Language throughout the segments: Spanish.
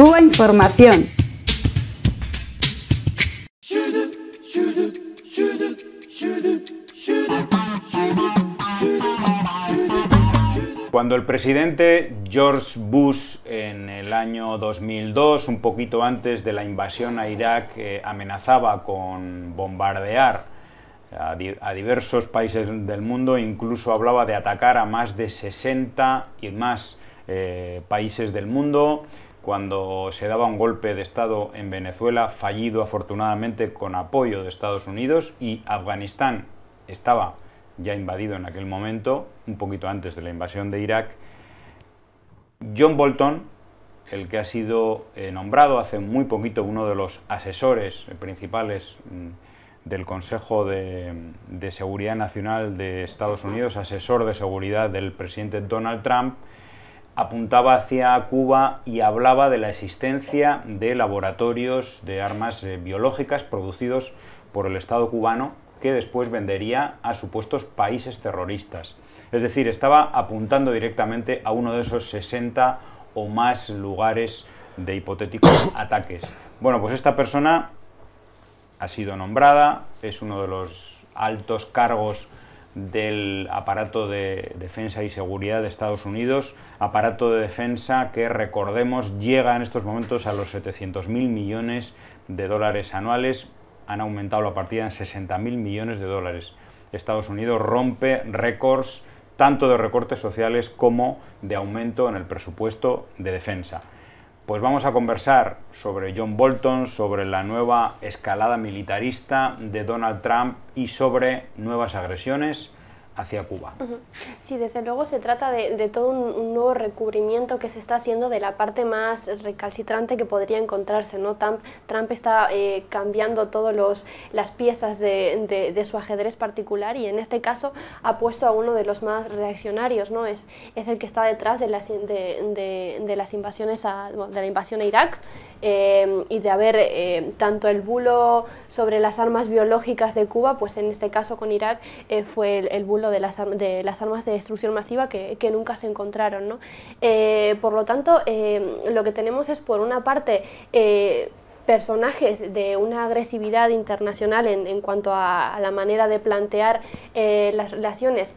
Cuba Información. Cuando el presidente George Bush en el año 2002, un poquito antes de la invasión a Irak, eh, amenazaba con bombardear a, diversos países del mundo, incluso hablaba de atacar a más de 60 y más eh, países del mundo, cuando se daba un golpe de Estado en Venezuela, fallido afortunadamente con apoyo de Estados Unidos, y Afganistán estaba ya invadido en aquel momento, un poquito antes de la invasión de Irak, John Bolton, el que ha sido eh, nombrado hace muy poquito uno de los asesores principales mm, del Consejo de, Seguridad Nacional de Estados Unidos, asesor de seguridad del presidente Donald Trump, apuntaba hacia Cuba y hablaba de la existencia de laboratorios de armas eh, biológicas producidos por el Estado cubano que después vendería a supuestos países terroristas. Es decir, estaba apuntando directamente a uno de esos 60 o más lugares de hipotéticos ataques. Bueno, pues esta persona ha sido nombrada, es uno de los altos cargos del aparato de defensa y seguridad de Estados Unidos, aparato de defensa que, recordemos, llega en estos momentos a los 700.000 millones de dólares anuales, han aumentado la partida en 60.000 millones de dólares. Estados Unidos rompe récords tanto de recortes sociales como de aumento en el presupuesto de defensa. Pues vamos a conversar sobre John Bolton, sobre la nueva escalada militarista de Donald Trump y sobre nuevas agresiones hacia Cuba. Sí, desde luego se trata de, todo un, nuevo recubrimiento que se está haciendo de la parte más recalcitrante que podría encontrarse. ¿no? Trump, Trump está eh, cambiando todas las piezas de, de, su ajedrez particular y en este caso ha puesto a uno de los más reaccionarios, ¿no? es, es el que está detrás de las, de, las invasiones a, de la invasión a Irak Em, y de haber em, tanto el bulo sobre las armas biológicas de Cuba, pues en este caso con Irak eh, fue el, bulo de las, de las armas de destrucción masiva que, nunca se encontraron. Eh, por lo tanto, em, lo que tenemos es por una parte eh, personajes de una agresividad internacional en, cuanto a, la manera de plantear las relaciones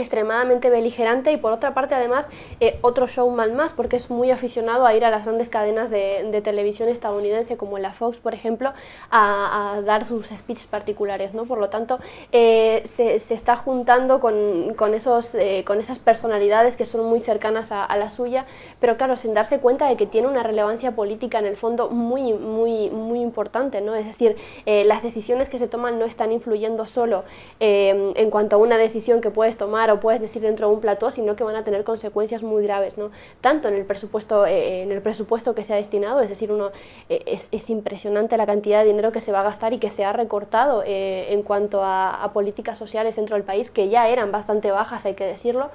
extremadamente beligerante y por otra parte además eh, otro showman más porque es muy aficionado a ir a las grandes cadenas de, televisión estadounidense como la Fox por ejemplo a, dar sus speeches particulares no por lo tanto eh, se, está juntando con, esos eh, con esas personalidades que son muy cercanas a, a, la suya pero claro sin darse cuenta de que tiene una relevancia política en el fondo muy muy muy importante no es decir las decisiones que se toman no están influyendo solo en cuanto a una decisión que puedes tomar lo puedes decir dentro de un plató, sino que van a tener consecuencias muy graves, ¿no? tanto en el presupuesto, eh, eh, en el presupuesto que se ha destinado, es decir, uno, eh, es, impresionante la cantidad de dinero que se va a gastar y que se ha recortado en cuanto a, políticas sociales dentro del país, que ya eran bastante bajas, hay que decirlo,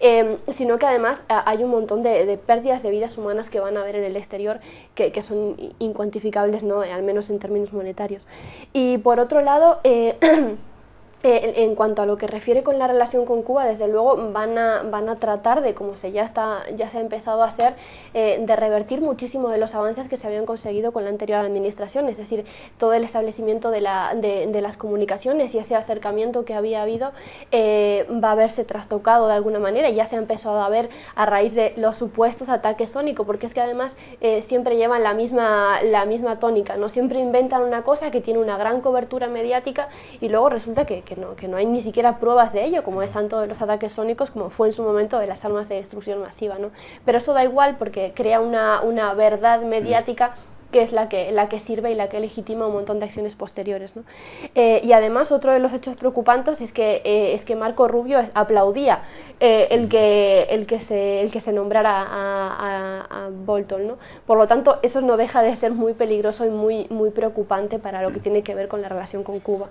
em, sino que además hay un montón de, pérdidas de vidas humanas que van a haber en el exterior que, son incuantificables, ¿no? al menos en términos monetarios. Y por otro lado, Eh, en cuanto a lo que refiere con la relación con Cuba, desde luego van a, van a tratar de, como se ya, está, ya se ha empezado a hacer, eh, de revertir muchísimo de los avances que se habían conseguido con la anterior administración, es decir, todo el establecimiento de, la, de, las comunicaciones y ese acercamiento que había habido eh, va a verse trastocado de alguna manera, y ya se ha empezado a ver a raíz de los supuestos ataques sónicos, porque es que además siempre llevan la misma, la misma tónica, ¿no? siempre inventan una cosa que tiene una gran cobertura mediática y luego resulta que que no, hay ni siquiera pruebas de ello, como es tanto de los ataques sónicos como fue en su momento de las armas de destrucción masiva. Pero eso da igual porque crea una, verdad mediática que es la que, sirve y la que legitima un montón de acciones posteriores. Eh, y además, otro de los hechos preocupantes es que, eh, es que Marco Rubio aplaudía eh, el, que, el, que se, nombrara a, Bolton. Por lo tanto, eso no deja de ser muy peligroso y muy, muy preocupante para lo que tiene que ver con la relación con Cuba.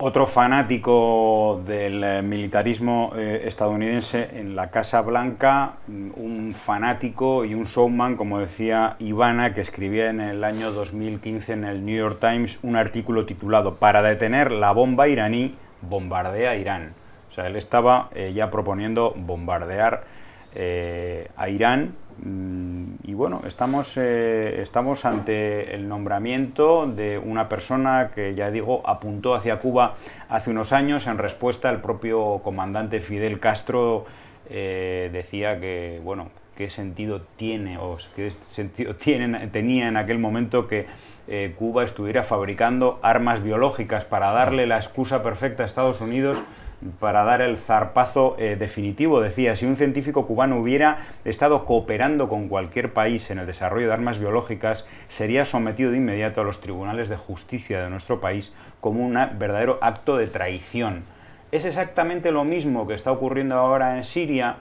Otro fanático del eh, militarismo eh, estadounidense en la Casa Blanca, mm, un fanático y un showman, como decía Ivana, que escribía en el año 2015 en el New York Times un artículo titulado Para detener la bomba iraní, bombardea Irán. O sea, él estaba eh, ya proponiendo bombardear a Irán Mm, y bueno, eh, estamos, ante el nombramiento de una persona que, ya digo, apuntó hacia Cuba hace unos años en respuesta al propio comandante Fidel Castro. Eh, decía que, bueno, qué sentido tiene o qué sentido tenía en aquel momento que eh, Cuba estuviera fabricando armas biológicas para darle la excusa perfecta a Estados Unidos para dar el zarpazo eh, definitivo. Decía, si un científico cubano hubiera estado cooperando con cualquier país en el desarrollo de armas biológicas, sería sometido de inmediato a los tribunales de justicia de nuestro país como un verdadero acto de traición. Es exactamente lo mismo que está ocurriendo ahora en Siria,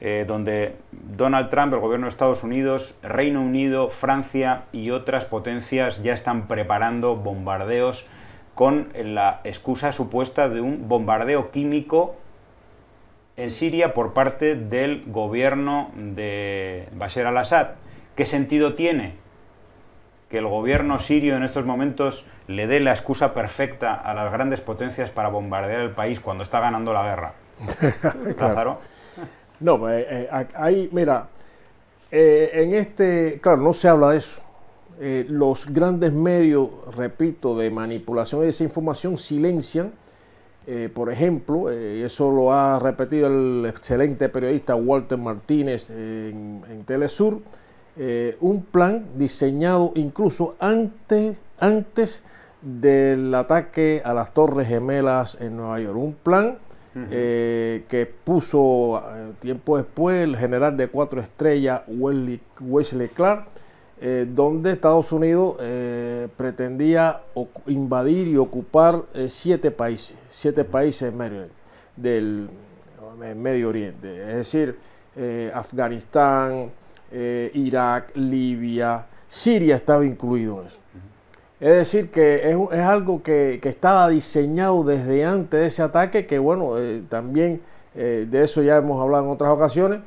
eh, donde Donald Trump, el gobierno de Estados Unidos, Reino Unido, Francia y otras potencias ya están preparando bombardeos con la excusa supuesta de un bombardeo químico en Siria por parte del gobierno de Bashar al-Assad. ¿Qué sentido tiene que el gobierno sirio en estos momentos le dé la excusa perfecta a las grandes potencias para bombardear el país cuando está ganando la guerra? claro. No, eh, eh mira, eh, en este, claro, no se habla de eso. Eh, los grandes medios, repito, de manipulación y desinformación silencian, eh, por ejemplo, eh, eso lo ha repetido el excelente periodista Walter Martínez en, Telesur, un plan diseñado incluso antes, antes del ataque a las Torres Gemelas en Nueva York, un plan que puso tiempo después el general de cuatro estrellas Wesley Clark eh, donde Estados Unidos eh, pretendía invadir y ocupar eh, siete países, siete países del Medio Oriente, es decir, Afganistán, Irak, Libia, Siria estaba incluido en eso. Es decir, que es, algo que, que, estaba diseñado desde antes de ese ataque, que bueno, también de eso ya hemos hablado en otras ocasiones,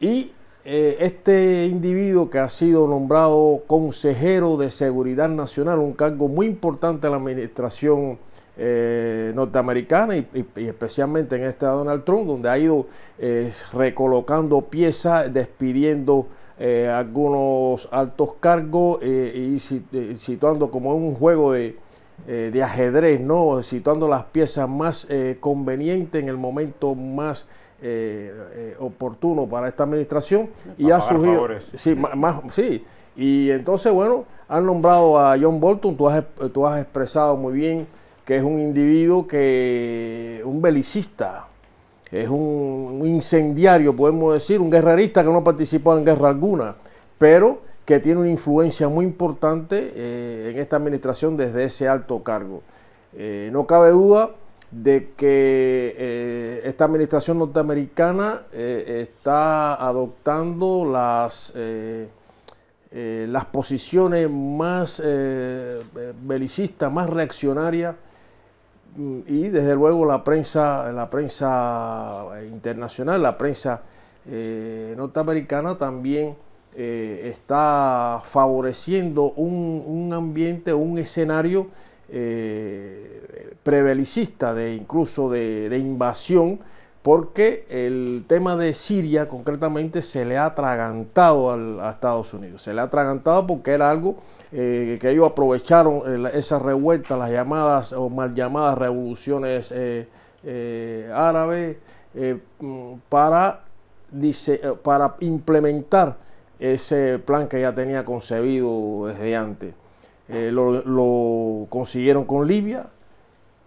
y eh, este individuo que ha sido nombrado consejero de Seguridad Nacional, un cargo muy importante en la administración eh, norteamericana y, especialmente en este Donald Trump, donde ha ido eh, recolocando piezas, despidiendo algunos altos cargos y situando como en un juego de, ajedrez, ¿no? situando las piezas más convenientes en el momento más eh, eh, oportuno para esta administración y ha surgido sí más, sí y entonces bueno han nombrado a John Bolton tú has, expresado muy bien que es un individuo que un belicista es un, incendiario podemos decir un guerrerista que no ha participado en guerra alguna pero que tiene una influencia muy importante eh, en esta administración desde ese alto cargo no cabe duda de que eh, esta administración norteamericana eh, está adoptando las, eh, las posiciones más belicistas, más reaccionarias mm, y desde luego la prensa, la prensa internacional, la prensa norteamericana también está favoreciendo un, un ambiente, un escenario eh, prebelicista, de incluso de, invasión, porque el tema de Siria concretamente se le ha atragantado a Estados Unidos, se le ha atragantado porque era algo eh, que ellos aprovecharon eh, esa revuelta las llamadas o mal llamadas revoluciones eh, árabes, mm, para, dice, para implementar ese plan que ya tenía concebido desde antes. Eh, lo, consiguieron con Libia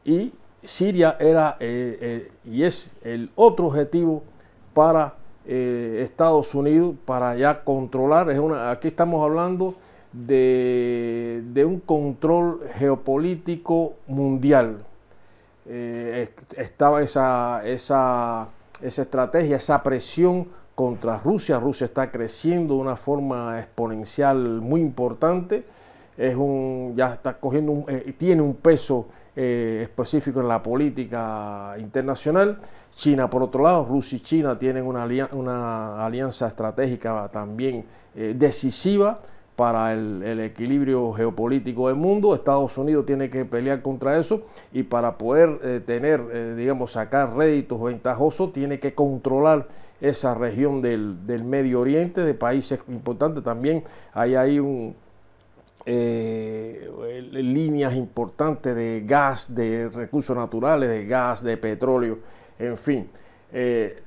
y Siria era eh, eh, y es el otro objetivo para Estados Unidos para ya controlar. Es aquí estamos hablando de, un control geopolítico mundial. estaba esa estrategia, esa presión contra Rusia. Rusia está creciendo de una forma exponencial muy importante es un, ya está cogiendo eh, tiene un peso eh, específico en la política internacional. China, por otro lado, Rusia y China tienen una, alianza, una alianza estratégica también eh, decisiva para el, equilibrio geopolítico del mundo. Estados Unidos tiene que pelear contra eso y para poder tener, digamos, sacar réditos ventajosos, tiene que controlar esa región del, del Medio Oriente, de países importantes. También hay ahí un, eh, eh, líneas importantes de gas, de recursos naturales, de gas, de petróleo, en fin. Eh,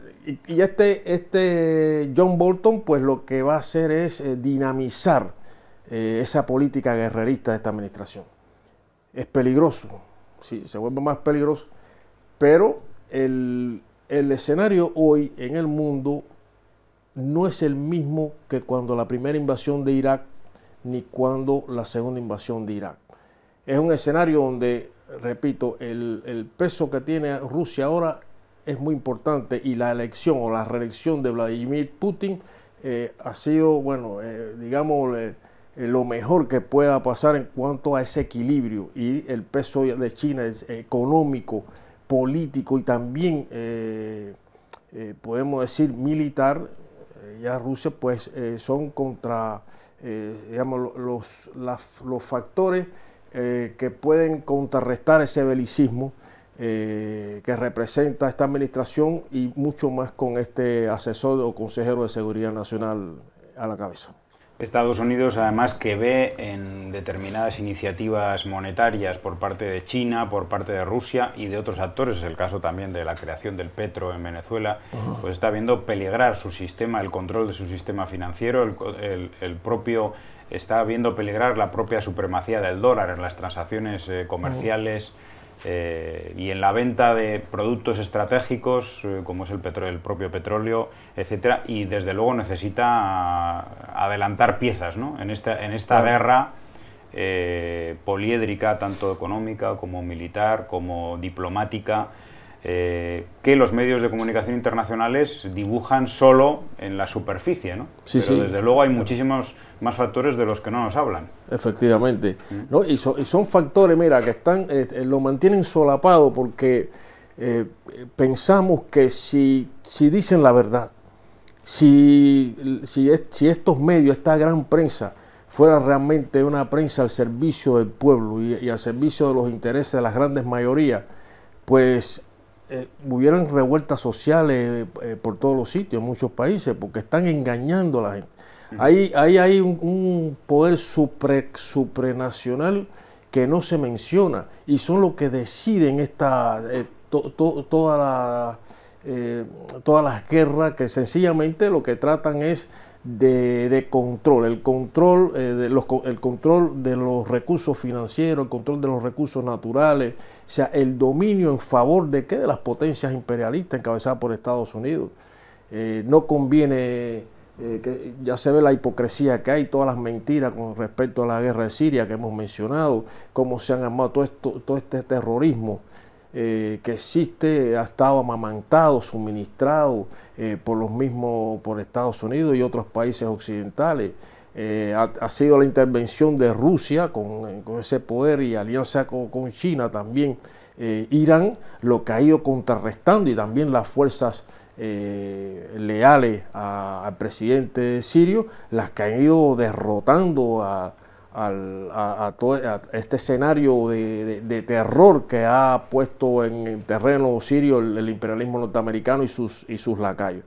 y, este, este John Bolton pues lo que va a hacer es dinamizar esa política guerrerista de esta administración. Es peligroso, sí, se vuelve más peligroso, pero el escenario hoy en el mundo no es el mismo que cuando la primera invasión de Irak ni cuando la segunda invasión de Irak. Es un escenario donde, repito, el, peso que tiene Rusia ahora es muy importante y la elección o la reelección de Vladimir Putin eh, ha sido, bueno, eh, digamos, eh, lo mejor que pueda pasar en cuanto a ese equilibrio y el peso de China económico, político y también, podemos decir, militar, ya Rusia, pues son contra eh, digamos, los, los factores eh, que pueden contrarrestar ese belicismo eh, que representa esta administración y mucho más con este asesor o consejero de seguridad nacional a la cabeza. Estados Unidos además que ve en determinadas iniciativas monetarias por parte de China, por parte de Rusia y de otros actores, es el caso también de la creación del Petro en Venezuela, pues está viendo peligrar su sistema, el control de su sistema financiero, el, propio está viendo peligrar la propia supremacía del dólar en las transacciones eh, comerciales. Eh, y en la venta de productos estratégicos eh, como es el, petróleo, propio petróleo, etcétera, y desde luego necesita adelantar piezas ¿no? en esta, en esta guerra eh, poliédrica, tanto económica como militar, como diplomática. Eh, que los medios de comunicación internacionales dibujan solo en la superficie, ¿no? Sí, Pero desde luego hay muchísimos más factores de los que no nos hablan. Efectivamente. Mm. ¿No? Y, son factores, mira, que están, eh, eh, lo mantienen solapado porque pensamos que si, si dicen la verdad, si, si, estos medios, esta gran prensa, fuera realmente una prensa al servicio del pueblo y, y al servicio de los intereses de las grandes mayorías, pues eh, hubieran revueltas sociales eh, eh, por todos los sitios, en muchos países, porque están engañando a la gente. Ahí, ahí hay un, poder supre, supranacional que no se menciona y son los que deciden esta, toda la eh, todas las guerras que sencillamente lo que tratan es de, control, el control, eh, de los, el control de los recursos financieros, el control de los recursos naturales, o sea, el dominio en favor de qué, de las potencias imperialistas encabezadas por Estados Unidos. Eh, no conviene, que ya se ve la hipocresía que hay, todas las mentiras con respecto a la guerra de Siria que hemos mencionado, cómo se han armado todo este terrorismo. Eh, que existe ha estado amamantado, suministrado eh, por los mismos, por Estados Unidos y otros países occidentales. Eh, ha, sido la intervención de Rusia con, ese poder y alianza con, China también, Irán, lo que ha ido contrarrestando y también las fuerzas leales al presidente sirio, las que han ido derrotando a, a, todo, este escenario de, terror que ha puesto en terreno sirio el, imperialismo norteamericano y sus, y sus lacayos.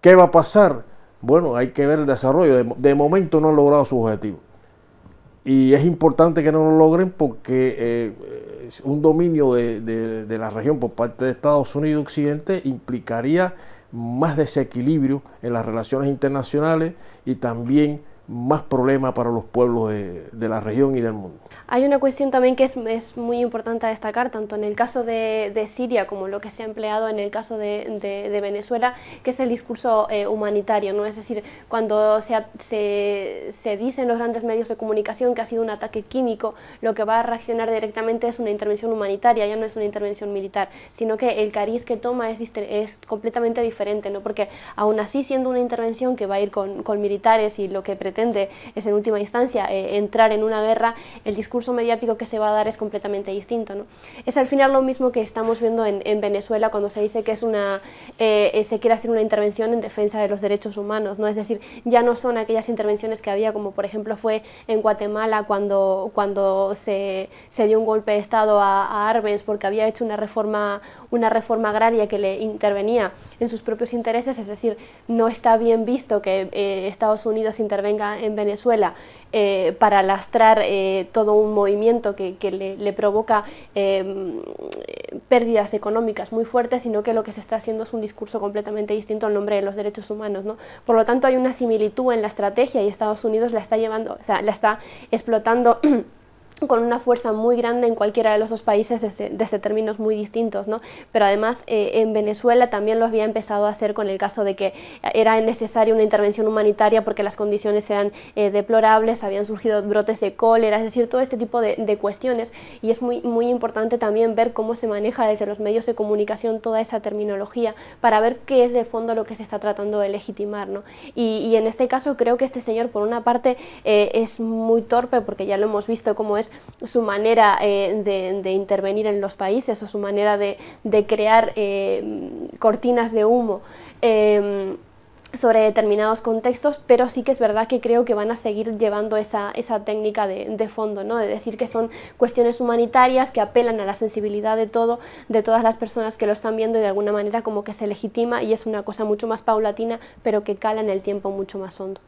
¿Qué va a pasar? Bueno, hay que ver el desarrollo. De, momento no han logrado su objetivo. Y es importante que no lo logren porque eh, un dominio de la región por parte de Estados Unidos Occidente implicaría más desequilibrio en las relaciones internacionales y también más problemas para los pueblos de, la región y del mundo. Hay una cuestión también que es, muy importante destacar, tanto en el caso de, Siria como lo que se ha empleado en el caso de, Venezuela, que es el discurso eh, humanitario, ¿no? Es decir, cuando se, se, dice en los grandes medios de comunicación que ha sido un ataque químico, lo que va a reaccionar directamente es una intervención humanitaria, ya no es una intervención militar, sino que el cariz que toma es, es completamente diferente, ¿no? Porque aún así siendo una intervención que va a ir con, con militares y lo que pretende es en última instancia, eh, entrar en una guerra, el discurso mediático que se va a dar es completamente distinto. ¿no? Es al final lo mismo que estamos viendo en, Venezuela cuando se dice que es una, eh, se quiere hacer una intervención en defensa de los derechos humanos, ¿no? es decir, ya no son aquellas intervenciones que había, como por ejemplo fue en Guatemala cuando, cuando se, se dio un golpe de Estado a, Arbenz porque había hecho una reforma, una reforma agraria que le intervenía en sus propios intereses, es decir, no está bien visto que eh, Estados Unidos intervenga en Venezuela eh, para lastrar eh, todo un movimiento que, le, provoca eh, pérdidas económicas muy fuertes, sino que lo que se está haciendo es un discurso completamente distinto al nombre de los derechos humanos. ¿no? Por lo tanto, hay una similitud en la estrategia y Estados Unidos la está llevando, o sea, la está explotando. con una fuerza muy grande en cualquiera de los dos países desde, términos muy distintos, ¿no? Pero además eh, en Venezuela también lo había empezado a hacer con el caso de que era necesaria una intervención humanitaria porque las condiciones eran eh, deplorables, habían surgido brotes de cólera, es decir, todo este tipo de, cuestiones y es muy, muy importante también ver cómo se maneja desde los medios de comunicación toda esa terminología para ver qué es de fondo lo que se está tratando de legitimar, ¿no? Y, en este caso creo que este señor por una parte eh, es muy torpe porque ya lo hemos visto cómo es su manera eh, de, intervenir en los países o su manera de, crear eh, cortinas de humo em, sobre determinados contextos, pero sí que es verdad que creo que van a seguir llevando esa, técnica de, fondo, ¿no? de decir que son cuestiones humanitarias que apelan a la sensibilidad de todo, de todas las personas que lo están viendo y de alguna manera como que se legitima y es una cosa mucho más paulatina, pero que cala en el tiempo mucho más hondo.